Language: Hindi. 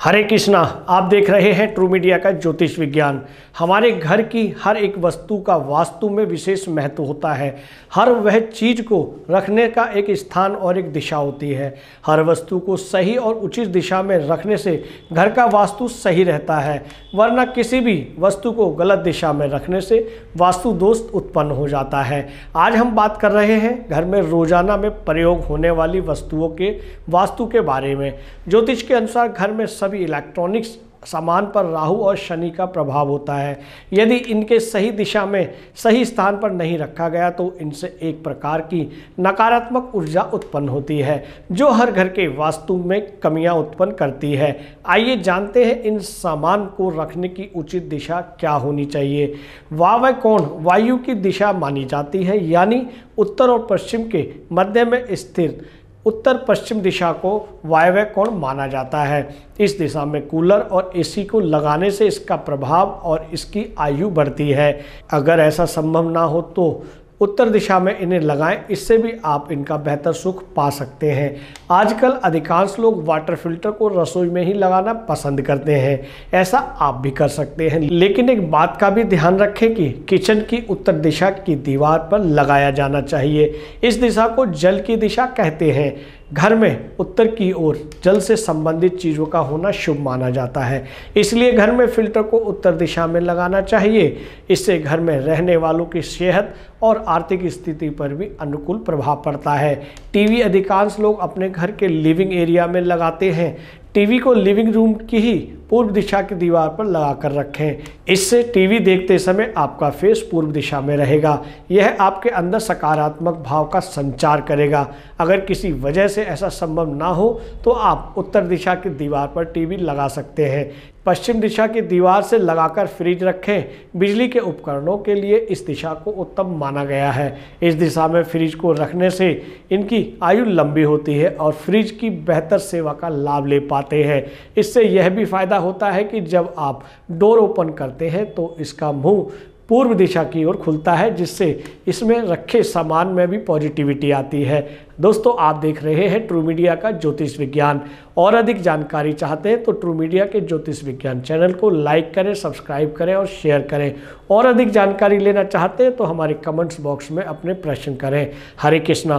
हरे कृष्णा आप देख रहे हैं ट्रू मीडिया का ज्योतिष विज्ञान हमारे घर की हर एक वस्तु का वास्तु में विशेष महत्व होता है हर वह चीज़ को रखने का एक स्थान और एक दिशा होती है हर वस्तु को सही और उचित दिशा में रखने से घर का वास्तु सही रहता है वरना किसी भी वस्तु को गलत दिशा में रखने से वास्तु दोस्त उत्पन्न हो जाता है आज हम बात कर रहे हैं घर में रोज़ाना में प्रयोग होने वाली वस्तुओं के वास्तु के बारे में ज्योतिष के अनुसार घर में सभी सभी इलेक्ट्रॉनिक्स सामान पर राहु और शनि का प्रभाव होता है यदि इनके सही दिशा में सही स्थान पर नहीं रखा गया तो इनसे एक प्रकार की नकारात्मक ऊर्जा उत्पन्न होती है जो हर घर के वास्तु में कमियां उत्पन्न करती है आइए जानते हैं इन सामान को रखने की उचित दिशा क्या होनी चाहिए वाव कोण वायु की दिशा मानी जाती है यानी उत्तर और पश्चिम के मध्य में स्थित उत्तर पश्चिम दिशा को वायव्य कोण माना जाता है इस दिशा में कूलर और एसी को लगाने से इसका प्रभाव और इसकी आयु बढ़ती है अगर ऐसा संभव ना हो तो उत्तर दिशा में इन्हें लगाएं इससे भी आप इनका बेहतर सुख पा सकते हैं आजकल अधिकांश लोग वाटर फिल्टर को रसोई में ही लगाना पसंद करते हैं ऐसा आप भी कर सकते हैं लेकिन एक बात का भी ध्यान रखें कि किचन की उत्तर दिशा की दीवार पर लगाया जाना चाहिए इस दिशा को जल की दिशा कहते हैं घर में उत्तर की ओर जल से संबंधित चीज़ों का होना शुभ माना जाता है इसलिए घर में फिल्टर को उत्तर दिशा में लगाना चाहिए इससे घर में रहने वालों की सेहत और आर्थिक स्थिति पर भी अनुकूल प्रभाव पड़ता है टीवी अधिकांश लोग अपने घर के लिविंग एरिया में लगाते हैं टीवी को लिविंग रूम की ही पूर्व दिशा की दीवार पर लगा कर रखें इससे टीवी देखते समय आपका फेस पूर्व दिशा में रहेगा यह आपके अंदर सकारात्मक भाव का संचार करेगा अगर किसी वजह से ऐसा संभव ना हो तो आप उत्तर दिशा की दीवार पर टीवी लगा सकते हैं पश्चिम दिशा की दीवार से लगाकर फ्रिज रखें बिजली के उपकरणों के लिए इस दिशा को उत्तम माना गया है इस दिशा में फ्रिज को रखने से इनकी आयु लंबी होती है और फ्रिज की बेहतर सेवा का लाभ ले पाते हैं इससे यह भी फायदा होता है कि जब आप डोर ओपन करते हैं तो इसका मुंह पूर्व दिशा की ओर खुलता है जिससे इसमें रखे सामान में भी पॉजिटिविटी आती है दोस्तों आप देख रहे हैं ट्रू मीडिया का ज्योतिष विज्ञान और अधिक जानकारी चाहते हैं तो ट्रू मीडिया के ज्योतिष विज्ञान चैनल को लाइक करें सब्सक्राइब करें और शेयर करें और अधिक जानकारी लेना चाहते हैं तो हमारे कमेंट्स बॉक्स में अपने प्रश्न करें हरे कृष्णा